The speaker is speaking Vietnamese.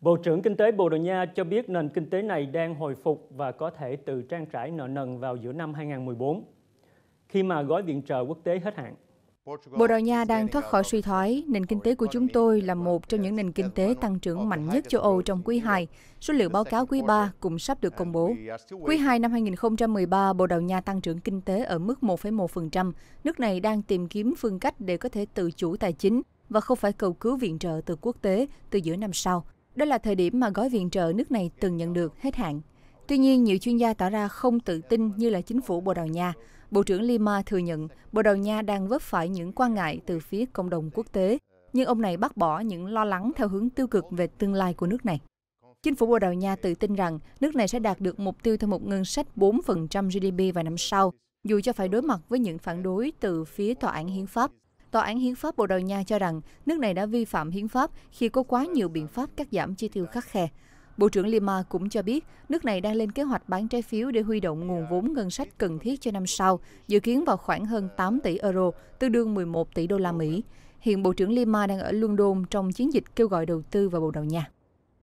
Bộ trưởng Kinh tế Bồ Đào Nha cho biết nền kinh tế này đang hồi phục và có thể tự trang trải nợ nần vào giữa năm 2014, khi mà gói viện trợ quốc tế hết hạn. Bồ Đào Nha đang thoát khỏi suy thoái. Nền kinh tế của chúng tôi là một trong những nền kinh tế tăng trưởng mạnh nhất châu Âu trong quý 2. Số liệu báo cáo quý 3 cũng sắp được công bố. Quý 2 năm 2013, Bồ Đào Nha tăng trưởng kinh tế ở mức 1,1%. Nước này đang tìm kiếm phương cách để có thể tự chủ tài chính và không phải cầu cứu viện trợ từ quốc tế từ giữa năm sau. Đó là thời điểm mà gói viện trợ nước này từng nhận được hết hạn. Tuy nhiên, nhiều chuyên gia tỏ ra không tự tin như là chính phủ Bồ Đào Nha. Bộ trưởng Lima thừa nhận Bồ Đào Nha đang vấp phải những quan ngại từ phía cộng đồng quốc tế, nhưng ông này bác bỏ những lo lắng theo hướng tiêu cực về tương lai của nước này. Chính phủ Bồ Đào Nha tự tin rằng nước này sẽ đạt được mục tiêu theo một ngân sách 4% GDP vào năm sau, dù cho phải đối mặt với những phản đối từ phía tòa án hiến pháp Tòa án Hiến pháp Bồ Đào Nha cho rằng nước này đã vi phạm hiến pháp khi có quá nhiều biện pháp cắt giảm chi tiêu khắc khe. Bộ trưởng Lima cũng cho biết nước này đang lên kế hoạch bán trái phiếu để huy động nguồn vốn ngân sách cần thiết cho năm sau, dự kiến vào khoảng hơn 8 tỷ euro, tương đương 11 tỷ đô la Mỹ. Hiện Bộ trưởng Lima đang ở London trong chiến dịch kêu gọi đầu tư vào Bồ Đào Nha.